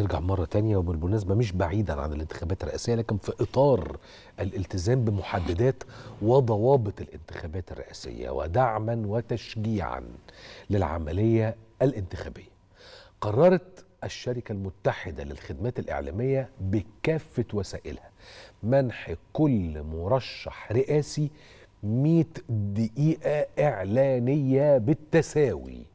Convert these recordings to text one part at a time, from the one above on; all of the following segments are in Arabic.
هترجع مرة تانية وبالمناسبة مش بعيدا عن الانتخابات الرئاسية لكن في إطار الالتزام بمحددات وضوابط الانتخابات الرئاسية ودعما وتشجيعا للعملية الانتخابية قررت الشركة المتحدة للخدمات الإعلامية بكافة وسائلها منح كل مرشح رئاسي 100 دقيقة إعلانية بالتساوي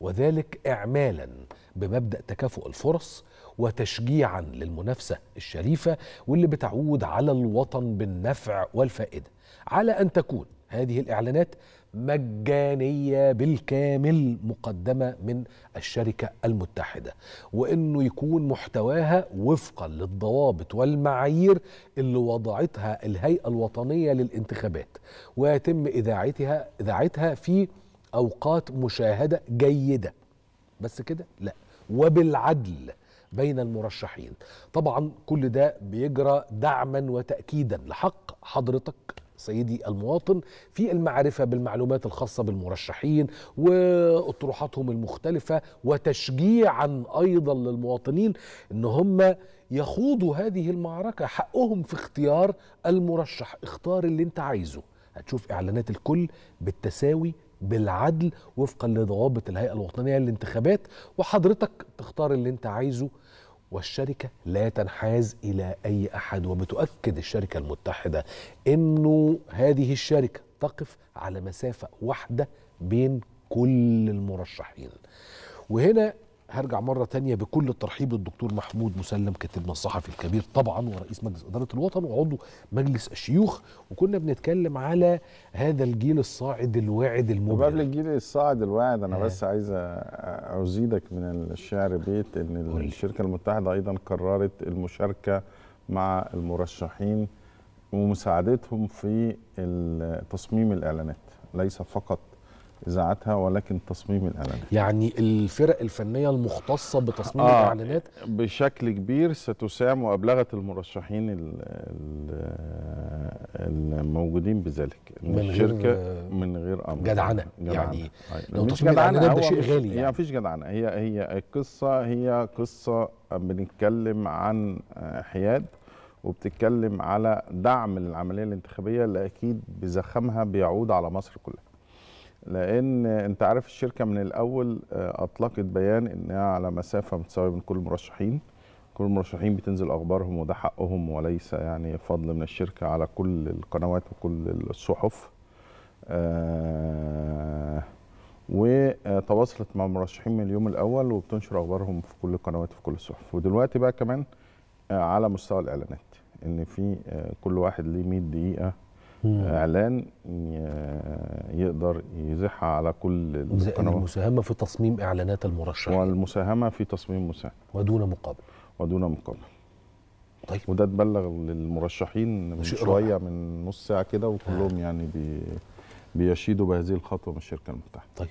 وذلك اعمالا بمبدا تكافؤ الفرص وتشجيعا للمنافسه الشريفه واللي بتعود على الوطن بالنفع والفائده على ان تكون هذه الاعلانات مجانيه بالكامل مقدمه من الشركه المتحده وانه يكون محتواها وفقا للضوابط والمعايير اللي وضعتها الهيئه الوطنيه للانتخابات ويتم اذاعتها اذاعتها في اوقات مشاهده جيده بس كده لا وبالعدل بين المرشحين طبعا كل ده بيجرى دعما وتاكيدا لحق حضرتك سيدي المواطن في المعرفه بالمعلومات الخاصه بالمرشحين واطروحاتهم المختلفه وتشجيعا ايضا للمواطنين ان هم يخوضوا هذه المعركه حقهم في اختيار المرشح اختار اللي انت عايزه هتشوف اعلانات الكل بالتساوي بالعدل وفقا لضوابط الهيئه الوطنيه للانتخابات وحضرتك تختار اللي انت عايزه والشركه لا تنحاز الى اي احد وبتؤكد الشركه المتحده انه هذه الشركه تقف على مسافه واحده بين كل المرشحين وهنا هرجع مرة تانية بكل الترحيب للدكتور محمود مسلم كاتبنا الصحفي الكبير طبعا ورئيس مجلس إدارة الوطن وعضو مجلس الشيوخ وكنا بنتكلم على هذا الجيل الصاعد الواعد المبهر قبل الجيل الصاعد الواعد أنا آه. بس عايز أزيدك من الشعر بيت إن الشركة المتحدة أيضا قررت المشاركة مع المرشحين ومساعدتهم في تصميم الإعلانات ليس فقط اذاعتها ولكن تصميم الاعلانات يعني الفرق الفنيه المختصه بتصميم آه الاعلانات بشكل كبير ستسام وابلغت المرشحين الموجودين بذلك من الشركه غير من غير امر جدعنه, جدعنة. يعني لو تصميم الاعلانات ده شيء غالي يعني, يعني مفيش جدعنه هي هي القصه هي قصه بنتكلم عن حياد وبتتكلم على دعم للعمليه الانتخابيه اللي اكيد بزخمها بيعود على مصر كلها لان انت عارف الشركه من الاول آه، اطلقت بيان انها على مسافه متساويه بين كل المرشحين كل المرشحين بتنزل اخبارهم وده حقهم وليس يعني فضل من الشركه على كل القنوات وكل الصحف آه وتواصلت مع المرشحين من اليوم الاول وبتنشر اخبارهم في كل القنوات وفي كل الصحف ودلوقتي بقى كمان آه، على مستوى الاعلانات ان في آه، كل واحد ليه 100 دقيقه مم. اعلان يقدر يزيحها على كل القنوات المساهمه في تصميم اعلانات المرشحين والمساهمه في تصميم المساهمه ودون مقابل ودون مقابل طيب وده اتبلغ للمرشحين من شويه رائع. من نص ساعه كده وكلهم آه. يعني بي بيشيدوا بهذه الخطوه من الشركه المتحده طيب